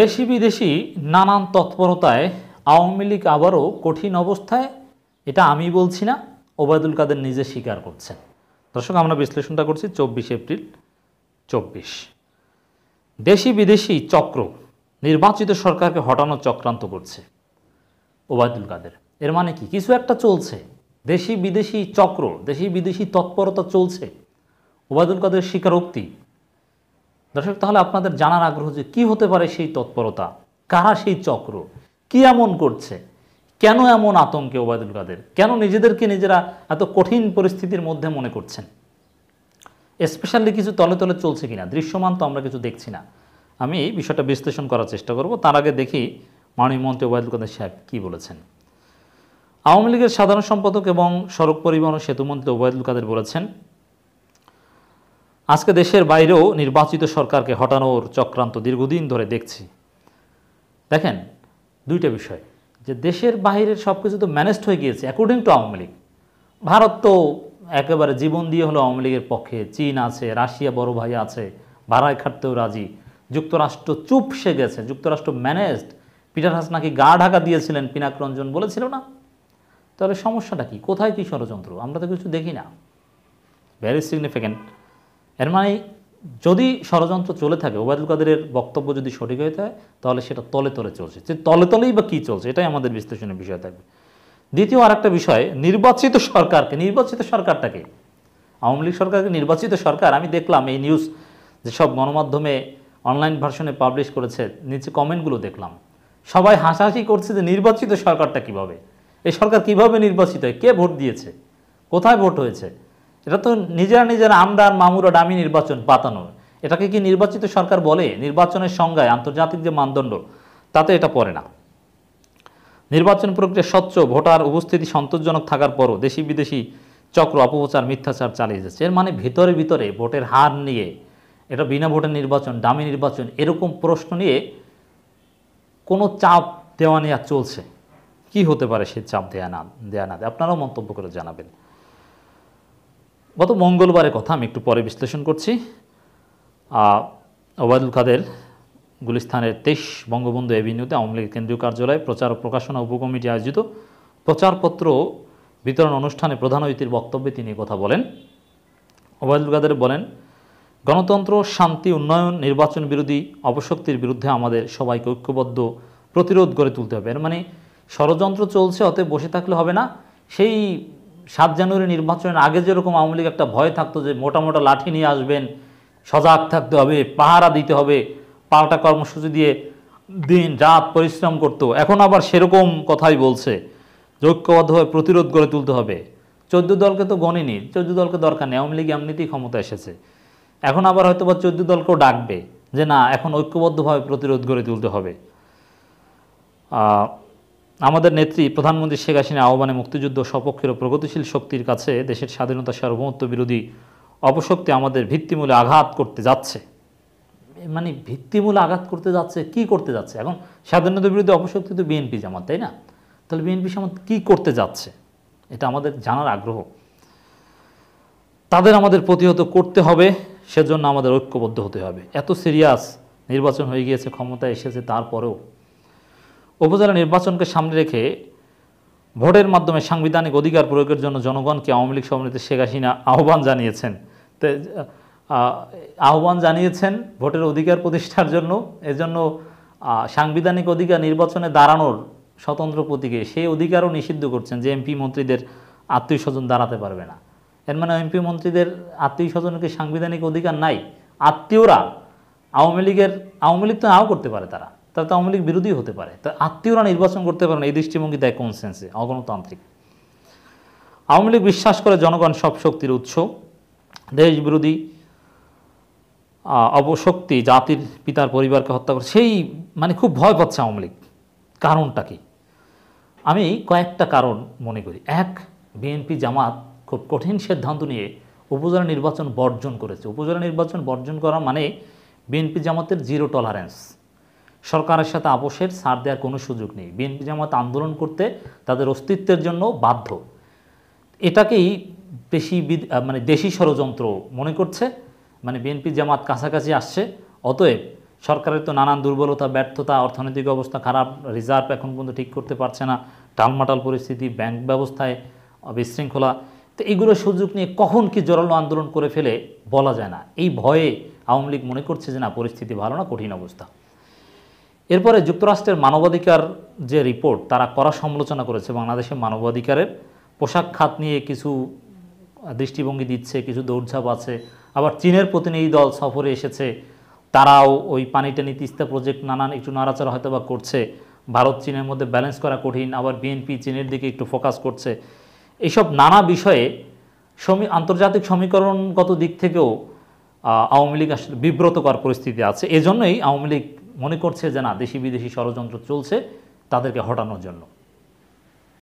দেশি বিদেশি নানান তৎপরতায় আওয়ামী লীগ আবারও কঠিন অবস্থায় এটা আমি বলছি না ওবায়দুল কাদের নিজে স্বীকার করছেন দর্শক আমরা বিশ্লেষণটা করছি চব্বিশ এপ্রিল চব্বিশ দেশি বিদেশি চক্র নির্বাচিত সরকারকে হটানোর চক্রান্ত করছে ওবায়দুল কাদের এর মানে কি কিছু একটা চলছে দেশি বিদেশি চক্র দেশি বিদেশি তৎপরতা চলছে ওবায়দুল কাদের স্বীকারোক্তি দর্শক তাহলে আপনাদের জানার আগ্রহ যে কী হতে পারে সেই তৎপরতা কারা সেই চক্র কি এমন করছে কেন এমন আতঙ্কে ওবায়দুল কাদের কেন নিজেদেরকে নিজেরা এত কঠিন পরিস্থিতির মধ্যে মনে করছেন স্পেশালি কিছু তলে তলে চলছে কিনা দৃশ্যমান তো আমরা কিছু দেখছি না আমি এই বিষয়টা বিশ্লেষণ করার চেষ্টা করব তার আগে দেখি মাননীয় মন্ত্রী ওবায়দুল কাদের সাহেব কী বলেছেন আওয়ামী লীগের সাধারণ সম্পাদক এবং সড়ক পরিবহন সেতুমন্ত্রী ওবায়দুল কাদের বলেছেন আজকে দেশের বাইরেও নির্বাচিত সরকারকে হটানোর চক্রান্ত দীর্ঘদিন ধরে দেখছি দেখেন দুইটা বিষয় যে দেশের বাইরের সব কিছু তো ম্যানেজড হয়ে গিয়েছে অ্যাকর্ডিং টু আওয়ামী লীগ ভারত তো একেবারে জীবন দিয়ে হলো আওয়ামী লীগের পক্ষে চীন আছে রাশিয়া বড় ভাই আছে ভাড়ায় খাটতেও রাজি যুক্তরাষ্ট্র চুপ সে গেছে যুক্তরাষ্ট্র ম্যানেজড পিটার নাকি গা ঢাকা দিয়েছিলেন পিনাকরঞ্জন বলেছিল না তাহলে সমস্যাটা কি কোথায় কী ষড়যন্ত্র আমরা তো কিছু দেখি না ভ্যারি সিগনিফিক্যান্ট এর মানে যদি ষড়যন্ত্র চলে থাকে ওবায়দুল কাদেরের বক্তব্য যদি সঠিক হয়ে থাকে তাহলে সেটা তলে তলে চলছে যে তলে তলেই বা কী চলছে এটাই আমাদের বিশ্লেষণের বিষয় থাকবে দ্বিতীয় আর একটা বিষয় নির্বাচিত সরকারকে নির্বাচিত সরকারটাকে আওয়ামী লীগ সরকারকে নির্বাচিত সরকার আমি দেখলাম এই নিউজ যে সব গণমাধ্যমে অনলাইন ভার্সনে পাবলিশ করেছে নিচে কমেন্টগুলো দেখলাম সবাই হাসাহাসি করছে যে নির্বাচিত সরকারটা কিভাবে এই সরকার কিভাবে নির্বাচিত হয় কে ভোট দিয়েছে কোথায় ভোট হয়েছে এটা তো নিজেরা নিজেরা আমদার মামুর মামুরা ডামি নির্বাচন পাতানোর এটাকে কি নির্বাচিত সরকার বলে নির্বাচনের সংজ্ঞায় আন্তর্জাতিক যে মানদণ্ড তাতে এটা পড়ে না নির্বাচন প্রক্রিয়া স্বচ্ছ ভোটার উপস্থিতি সন্তোষজনক থাকার পরও দেশি বিদেশি চক্র অপপ্রচার মিথ্যাচার চালিয়ে যাচ্ছে এর মানে ভিতরে ভিতরে ভোটের হার নিয়ে এটা বিনা ভোটের নির্বাচন দামি নির্বাচন এরকম প্রশ্ন নিয়ে কোনো চাপ দেওয়া নেওয়া চলছে কি হতে পারে সে চাপ দেয়া না দেয়া না আপনারাও মন্তব্য করে জানাবেন গত মঙ্গলবারের কথা আমি একটু পরে বিশ্লেষণ করছি ওবায়দুল কাদের গুলিস্তানের তেইশ বঙ্গবন্ধু এভিনিউতে আওয়ামী লীগের কেন্দ্রীয় কার্যালয়ে প্রচার ও প্রকাশনা উপকমিটি আয়োজিত প্রচারপত্র বিতরণ অনুষ্ঠানে প্রধান অতিথির বক্তব্যে তিনি কথা বলেন ওবায়দুল কাদের বলেন গণতন্ত্র শান্তি উন্নয়ন নির্বাচন বিরোধী অপশক্তির বিরুদ্ধে আমাদের সবাইকে ঐক্যবদ্ধ প্রতিরোধ গড়ে তুলতে হবে এর মানে ষড়যন্ত্র চলছে অতএব বসে থাকলে হবে না সেই সাত জানুয়ারি নির্বাচনের আগে যেরকম আওয়ামী লীগ একটা ভয় থাকতো যে মোটা মোটা লাঠি নিয়ে আসবেন সজাগ থাকতে হবে পাহারা দিতে হবে পাল্টা কর্মসূচি দিয়ে দিন রাত পরিশ্রম করত এখন আবার সেরকম কথাই বলছে ঐক্যবদ্ধভাবে প্রতিরোধ গড়ে তুলতে হবে চোদ্দ দলকে তো গণেনি চোদ্দ দলকে দরকার নেই আওয়ামী লীগ এমনিতেই ক্ষমতা এসেছে এখন আবার হয়তো বা চোদ্দ দলকেও ডাকবে যে না এখন ঐক্যবদ্ধভাবে প্রতিরোধ গড়ে তুলতে হবে আমাদের নেত্রী প্রধানমন্ত্রী শেখ হাসিনা আহ্বানে মুক্তিযুদ্ধ সপক্ষের প্রগতিশীল শক্তির কাছে দেশের স্বাধীনতা সার্বভৌমত্ব বিরোধী অপশক্তি আমাদের ভিত্তিমূলে আঘাত করতে যাচ্ছে মানে ভিত্তিমূলে আঘাত করতে যাচ্ছে কি করতে যাচ্ছে এখন স্বাধীনতা বিরোধী অপশক্তি তো বিএনপি জামাত তাই না তাহলে বিএনপি জামাত কী করতে যাচ্ছে এটা আমাদের জানার আগ্রহ তাদের আমাদের প্রতিহত করতে হবে সেজন্য আমাদের ঐক্যবদ্ধ হতে হবে এত সিরিয়াস নির্বাচন হয়ে গিয়েছে ক্ষমতা এসেছে তারপরেও উপজেলা নির্বাচনকে সামনে রেখে ভোটের মাধ্যমে সাংবিধানিক অধিকার প্রয়োগের জন্য জনগণকে আওয়ামী লীগ সভানেত্রী শেখ হাসিনা আহ্বান জানিয়েছেন আহ্বান জানিয়েছেন ভোটের অধিকার প্রতিষ্ঠার জন্য এজন্য সাংবিধানিক অধিকার নির্বাচনে দাঁড়ানোর স্বতন্ত্র প্রতীকে সেই অধিকারও নিষিদ্ধ করছেন যে এমপি মন্ত্রীদের আত্মীয় স্বজন দাঁড়াতে পারবে না এর মানে এমপি মন্ত্রীদের আত্মীয় স্বজনকে সাংবিধানিক অধিকার নাই আত্মীয়রা আওয়ামী লীগের আওয়ামী লীগ তো নাও করতে পারে তারা তাহলে তো আওয়ামী লীগ বিরোধী হতে পারে তা আত্মীয়রা নির্বাচন করতে পারে না এই দৃষ্টিভঙ্গি দেয় কোন সেন্সে অগণতান্ত্রিক আওয়ামী লীগ বিশ্বাস করে জনগণ সব শক্তির উৎস দেশ বিরোধী অবশক্তি জাতির পিতার পরিবারকে হত্যা করে সেই মানে খুব ভয় পাচ্ছে আওয়ামী লীগ কারণটা কি আমি কয়েকটা কারণ মনে করি এক বিএনপি জামাত খুব কঠিন সিদ্ধান্ত নিয়ে উপজেলা নির্বাচন বর্জন করেছে উপজেলা নির্বাচন বর্জন করা মানে বিএনপি জামাতের জিরো টলারেন্স সরকারের সাথে আপোষের ছাড় দেওয়ার কোনো সুযোগ নেই বিএনপি জামাত আন্দোলন করতে তাদের অস্তিত্বের জন্য বাধ্য এটাকেই বেশি মানে দেশি ষড়যন্ত্র মনে করছে মানে বিএনপি জামাত কাছাকাছি আসছে অতএব সরকারের তো নানান দুর্বলতা ব্যর্থতা অর্থনৈতিক অবস্থা খারাপ রিজার্ভ এখন পর্যন্ত ঠিক করতে পারছে না টালমাটাল পরিস্থিতি ব্যাংক ব্যবস্থায় বিশৃঙ্খলা তো এগুলো সুযোগ নিয়ে কখন কি জোরালো আন্দোলন করে ফেলে বলা যায় না এই ভয়ে আওয়ামী লীগ মনে করছে যে না পরিস্থিতি ভালো না কঠিন অবস্থা এরপরে যুক্তরাষ্ট্রের মানবাধিকার যে রিপোর্ট তারা করা সমালোচনা করেছে বাংলাদেশের মানবাধিকারের পোশাক খাত নিয়ে কিছু দৃষ্টিভঙ্গি দিচ্ছে কিছু দৌড়ঝাঁপ আছে আবার চীনের প্রতিনিধি দল সফরে এসেছে তারাও ওই পানিটানি তিস্তা প্রজেক্ট নানান একটু নাড়াচাড়া হয়তো বা করছে ভারত চীনের মধ্যে ব্যালেন্স করা কঠিন আবার বিএনপি চীনের দিকে একটু ফোকাস করছে এইসব নানা বিষয়ে সমী আন্তর্জাতিক সমীকরণগত দিক থেকেও আওয়ামী লীগ আসলে বিব্রতকর পরিস্থিতি আছে এজন্যই আওয়ামী লীগ মনে করছে যে না দেশি বিদেশি ষড়যন্ত্র চলছে তাদেরকে হটানোর জন্য